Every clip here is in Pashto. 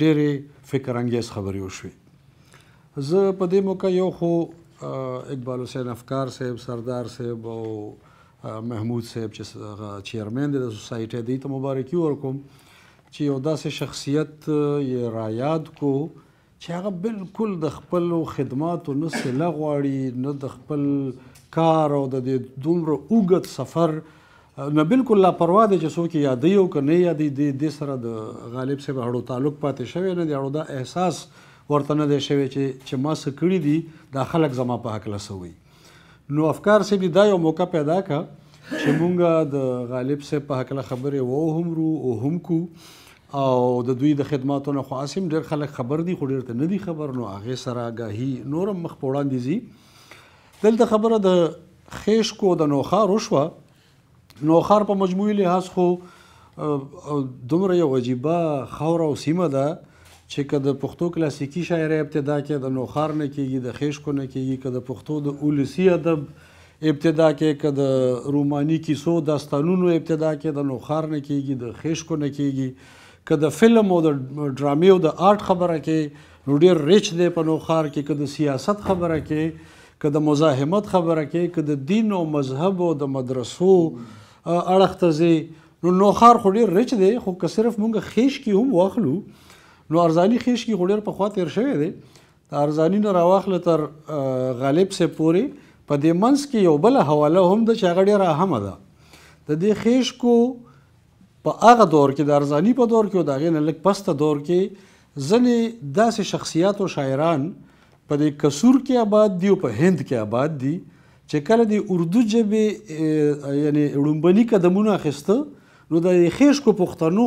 ډېرې فکر انګیز خبرې وشوې زه په دې موقع یو خو اقبال حسین افکار صاحب سردار صاحب او محمود صاحب چې هغه چیرمن دی د سوسایټي دی ته مبارکي ورکوم چې یو داسې شخصیت یې را یاد کو چې هغه بالکل د خپل خدماتو نه سله غواړي نه د خپل کار او د دې دومره اوږد سفر نو بالکل لا پروا ده چې څوک یادې او کنه یادې د سره د غالب سره هړو تعلق پاتې شوی نه دی او دا احساس ورته نه دی شوی چې چې ما څه کړی دي دا خلک زما په حق لسوي نو افکار سه دا یو موقع پیدا کا چې مونږه د غالب سه په حق خبره وو هم رو او هم کو او د دوی د خدماتو نه خاصم ډیر خلک خبر دي خو ډیر ته نه دي خبر نو هغه سره آگاهی نورم مخ پوړان دي زی دلته خبره د خیش کو د نوخا رشوه نو خار په مجموعي لحاظ خو دومره یو عجیبه خاور او سیمه ده چې کده پښتو کلاسیکی شاعري ابتدا کې د نوخار نه کېږي د خیش کو نه کېږي کده پښتو د اولسی ادب ابتدا کې کده روماني کیسو داستانونو ابتدا کې د نوخار نه کېږي د خیش کو نه کېږي کده فلم او د ډرامې او د آرټ خبره کې نو ډیر ریچ دی په نوخار کې کده سیاست خبره کې کده مزاحمت خبره کې کده دین او مذهب او د مدرسو mm -hmm. اړخ ته ځي نو نوخار خو ډیر رچ دی خو که صرف مونږ خیش کې هم واخلو نو ارزانی خیش کې غوډیر په خوا تیر شوی دی ارزانی نه راواخله تر غالب سه پوري په دې منس کې یو بل حواله هم د چاغړې را هم ده د دې خیش کو په هغه دور کې د ارزانی په دور کې او دغه نه لک پسته دور کې ځنې داسې شخصیات او شاعران په دې کسور کې آباد دي او په هند کې آباد دي چې کله دی اردو جبه یعنی لومبني قدمونه اخیسته نو د خیش کو پښتنو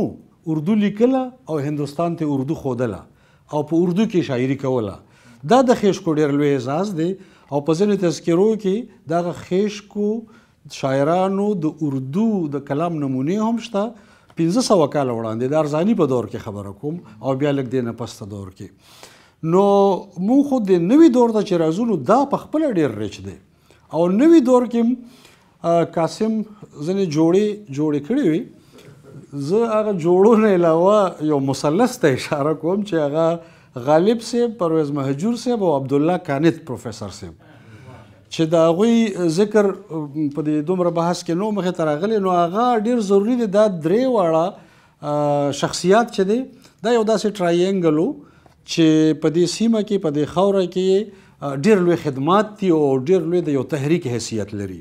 اردو لیکله او هندستان ته اردو خودله او په اردو کې شاعري کوله دا د خیش کو ډیر لوی اعزاز دی او په ځینې تذکرو کې دا خیش کو شاعرانو د اردو د کلام نمونه هم شته 1500 کال وړاندې د ارزانی په دور کې خبره کوم او بیا لګ دینه پسته دور کې نو مو خو د نوې دور ته چې راځو نو دا په خپل ډیر رچ دی او نوې دور کې قاسم ځنې جوړې جوړې کړې وي زه هغه جوړو نه علاوه یو مثلث ته اشاره کوم چې هغه غالب صاحب پرویز مهجور صاحب او عبد الله کانت پروفیسور صاحب چې دا غوي ذکر په دې دومره بحث کې نو مخه ترغلې نو هغه ډیر ضروری دی دا درې واړه شخصیات چې دی دا یو داسې ټرایانګل چې په دې سیمه کې په دې خوره کې ډیر لوی خدمات دي او ډیر لوی د یو تحریک حیثیت لري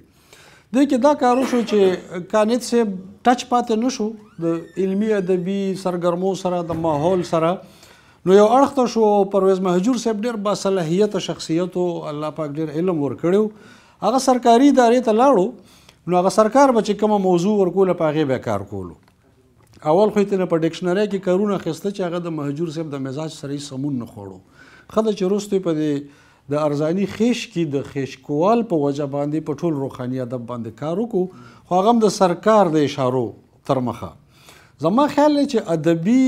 د کې دا کار وشو چې کانیت سه ټچ پاتې نشو د علمي ادبي سرګرمو سره د ماحول سره نو یو اړخ ته شو پرویز مهجور صاحب ډیر با صلاحیت شخصیت او الله پاک ډیر علم ورکړو هغه سرکاري ادارې ته لاړو نو هغه سرکار به چې کومه موضوع ورکوله پاغه به کار کولو اول خو ته په ډکشنری کې کارونه خسته چې هغه د مهجور صاحب د مزاج سره سمون نه خوړو خله چې روستوي په دې د ارزانی خیش کې د خیشکوال په وجه باندې په ټول روخاني ادب باندې کار وکړو خو هغه د سرکار د اشارو تر مخه زما خیال دی چې ادبي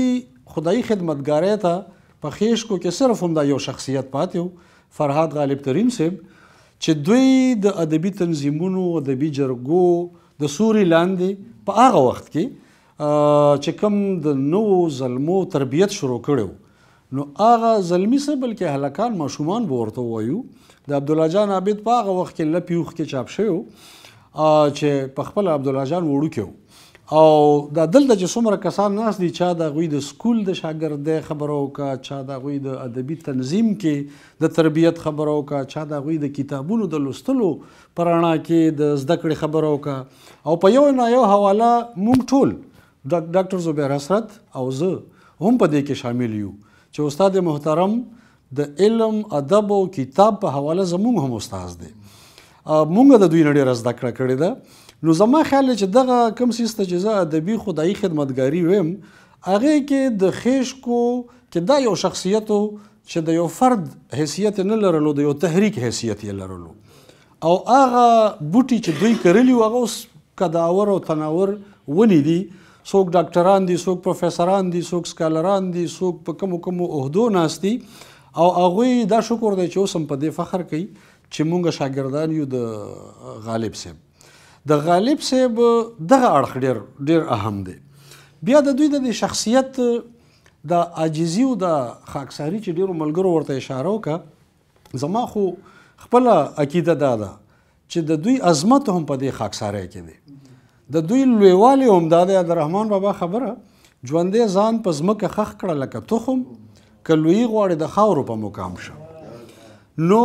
خدای خدمتګاری ته په خیشکو کې صرف هم دا یو شخصیت پاتې فرهاد غالب ترین صاحب چې دوی د ادبي تنظیمونو ادبي جرګو د سوري لاندې په هغه وخت کې چې کوم د نوو ظلمو تربیت شروع کړو نو هغه زلمی سه بلکې هلکان ماشومان ورته وایو د عبد الله جان عابد په هغه وخت کې لپیوخ کې چاپ شوی چې په خپل عبد الله جان وړو کې او دا دلته چې څومره کسان ناس دي چا د غوی د سکول د شاګرد خبرو کا چا د غوی د ادبي تنظیم کې د تربیت خبرو کا چا د غوی د کتابونو د لوستلو پرانا کې د زده کړې خبرو کا او په یو نه یو حواله مونږ ټول ډاکټر زبیر حسرت او زه هم په دې کې شامل یو چې استاد محترم د علم ادب او کتاب په حواله زموږ هم استاد دی مونږ د دوی نړۍ راز دکړه کړې ده نو زما خیال چې دغه کم سیسته چې زه ادبي خدای خدمتګاری ویم هغه کې د خیش کو کې دا یو شخصیت چې د یو فرد حیثیت نه لرلو د یو تحریک حیثیت یې لرلو او هغه بوټي چې دوی کرلی هغه اوس کداور او تناور ونی دي څوک ډاکټران دي څوک پروفیسوران دي څوک سکالران دي څوک په کوم کوم عہدو ناستي او هغه دا شکر دی چې اوس هم په دې فخر کوي چې مونږ شاګردان یو د غالب صاحب د غالب صاحب دغه اړخ ډیر ډیر اهم دی بیا د دوی د شخصیت د عاجزی او د خاکساری چې ډیرو ملګرو ورته اشاره وکړه زما خو خپل عقیده دا ده چې د دوی عظمت هم په دې خاکساری کې دی د دوی لویوالی هم دا دی د رحمان بابا خبره ژوندې ځان په ځمکه خخ کړه لکه تخم که لوی غواړي د خاورو په مقام شه نو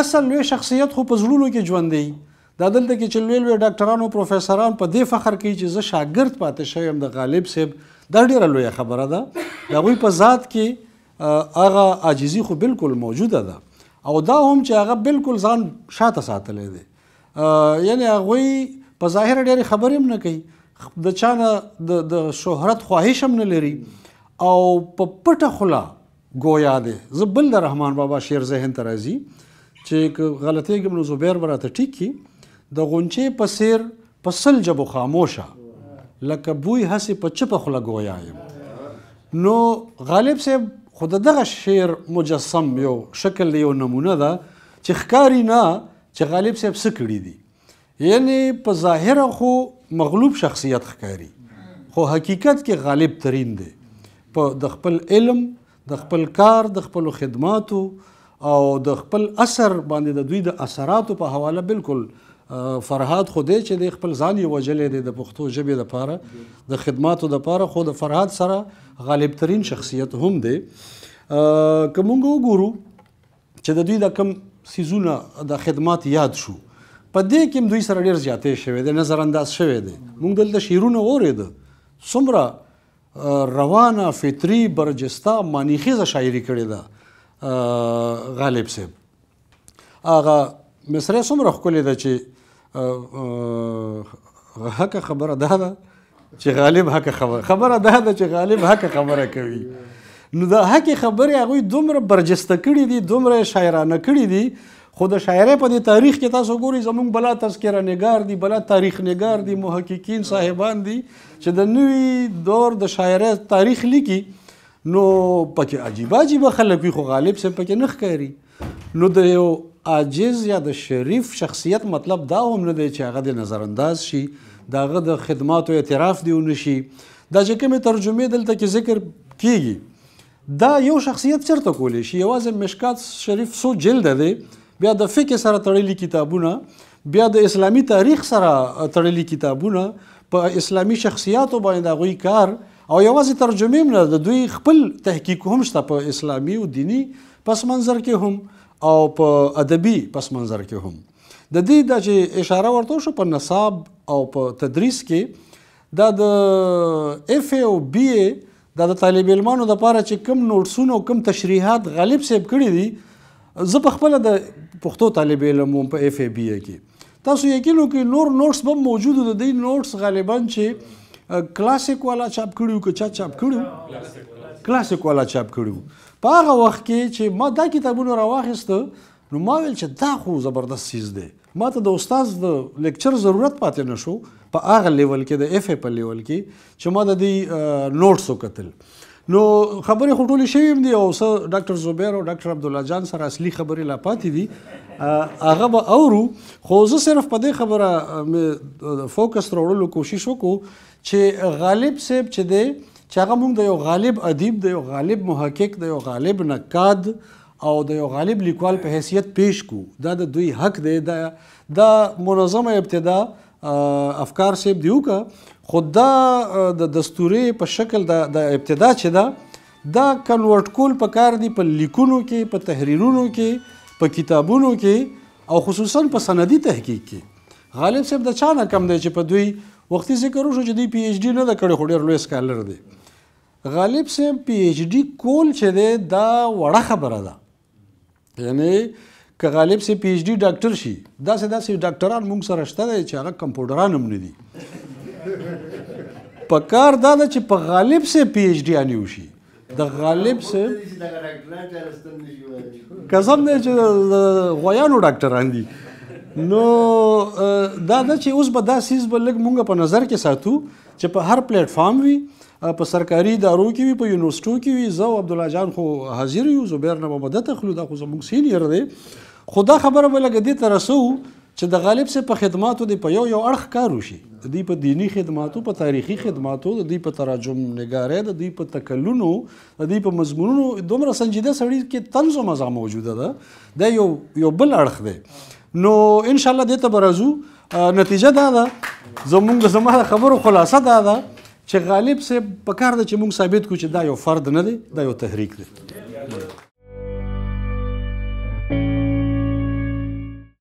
اصل لوی شخصیت خو په زړونو کې ژوندې دا دلته کې چې لوی لوی ډاکټرانو پروفیسوران په دې فخر کوي چې زه شاګرد پاتې شوم د غالب صاحب دا ډیره لوی خبره ده د هغوی په ذات کې هغه عاجزي خو بالکل موجوده ده او دا هم چې هغه بالکل ځان شاته ساتلی دی یعنی هغوی په ظاهر ډېری خبرې هم نه کوي د چا نه د د شهرت خواهش هم نه لري او په پټه خوله گویا دی زه بل د رحمان بابا شعر ذهن ته راځي چې غلطیږم نو زبیر به راته ټیک کي د غونچې په سیر په سل جبو خاموشه لکه بوی هسې په چپه خوله گویا یم نو غالب صاحب خو د دغه شعر مجسم یو شکل یو نمونه ده چې ښکاري نه چې غالب صاحب څه کړي دي یعنی په ظاهر خو مغلوب شخصیت ښکاری خو حقیقت کې غالب ترين دی په د خپل علم د خپل کار د خپل خدماتو او د خپل اثر باندې د دوی د اثراتو په حواله بالکل فرهاد خو دې چې د خپل ځان یې وجلې دی د پښتو ژبې لپاره د خدماتو لپاره خو د فرهاد سره غالب ترين شخصیت هم دی کومګو ګورو چې د دوی د کم سيزونه د خدمات یاد شو په دې کې دوی سره ډیر زیاتې شوې ده نظر انداز شوې ده موږ دلته شیرونه اورېده څومره روانه فطری برجستا مانیخیزه شاعري کړې ده غالب صاحب هغه مصر څومره ښکلې ده چې حق خبره ده ده چې غالب حق خبره خبره ده ده چې غالب حق خبره کوي نو دا حق خبره هغه دومره برجسته کړې دي دومره شاعرانه کړې دي خو د شاعرۍ په دې تاریخ کې تاسو ګورئ زمونږ بلا تذکره نگار دي بلا تاریخ نگار دي محققین صاحبان دي چې د نوي دور د شاعرۍ تاریخ لیکي نو پکې عجیب عجیب خلک خو غالب سه پکې نخ کوي نو د یو عاجز یا د شریف شخصیت مطلب دا هم نه دی چې هغه د نظر انداز شي داغه د خدماتو اعتراف دی ونشي دا چې کومه ترجمه دلته کې ذکر کیږي دا یو شخصیت چرته کولی شي یوازې مشکات شریف سو جلد دی بیا د فقه سره تړلي کتابونه بیا د اسلامی تاریخ سره تړلي کتابونه په اسلامی شخصیاتو باندې غوي کار او یوازې ترجمه نه د دوی خپل تحقیق هم شته په اسلامی او دینی پس منظر کې هم او په ادبی پس منظر کې هم د دې د چې اشاره ورته شو په نصاب او په تدریس کې دا د اف او بی دا د طالب علمانو لپاره چې کم نوټسونو کم تشریحات غالب سیب کړی دي زه په خپل د پښتو طالب علم په اف ای بی کې تاسو یقین وکړئ نور نوټس به موجود د دې نوټس غالبا چې کلاسیک والا چاپ کړیو که چا چاپ کړیو کلاسیک والا چاپ کړیو په هغه وخت کې چې ما دا کتابونه راواخیسته نو ما ویل چې دا خو زبردست چیز دی ما ته د استاد د لیکچر ضرورت پاتې نشو په پا هغه لیول کې د اف په لیول کې چې ما د دې نوټس وکتل نو خبرې خو ټولې شوې دي او سه ډاکټر زبیر او ډاکټر عبد الله جان سره اصلي خبرې لا پاتې دي هغه به اورو خو زه صرف په دې خبره فوکس راوړلو کوشش وکړو چې غالب صاحب چې دی چې هغه موږ د یو غالب ادیب د یو غالب محقق د یو غالب نقاد او د یو غالب لیکوال په حیثیت پیش کو دا د دوی حق دی دا د منظمه ابتدا افکار سیب دیو کا خو دا د دستوري په شکل د ابتدا چې دا دا کنورټ کول په کار دی په لیکونو کې په تحریرونو کې په کتابونو کې او خصوصا په سندي تحقیق کې غالب صاحب د چا نه کم دی چې په دوی وختي ذکر وشو چې دوی پی ایچ ډی نه ده کړې خو ډېر لوی سکالر دی غالب صاحب پی ایچ ډی کول چې دی دا وړه خبره ده یعنی که غالب سي پی ایچ ډي ډاکټر شي دا سه دا سه ډاکټران مونږ سره شته چې هغه کمپیوټران هم ندي په کار دا ده چې په غالب سه پی ایچ ډی انیو شي د غالب سه کزم نه چې غویانو ډاکټران دي نو دا د چې اوس به دا سیس به لګ مونږ په نظر کې ساتو چې په هر پلیټ فارم وي په سرکاري ادارو کې وي په یونیورسيټو کې وي زه عبد الله جان خو حاضر یو زبیر نه مدد تخلو دا خو زموږ سینیئر دی خو دا خبره به لګ دې ترسو چې د غالب سه په خدماتو دی په یو یو اړخ کار وشي د دې په دینی خدماتو په تاریخي خدماتو د دې په تراجم نگارې د دې په تکلونو د دې په مضمونونو دومره سنجیده سړی کې طنز او مزه موجوده ده دا یو یو بل اړخ دی نو ان شاء الله دې ته برزو نتیجه دا ده زمونږ زموږ خبرو خلاصه دا ده چې غالب سه په کار د چې مونږ ثابت کو چې دا یو فرد نه دی دا یو تحریک دی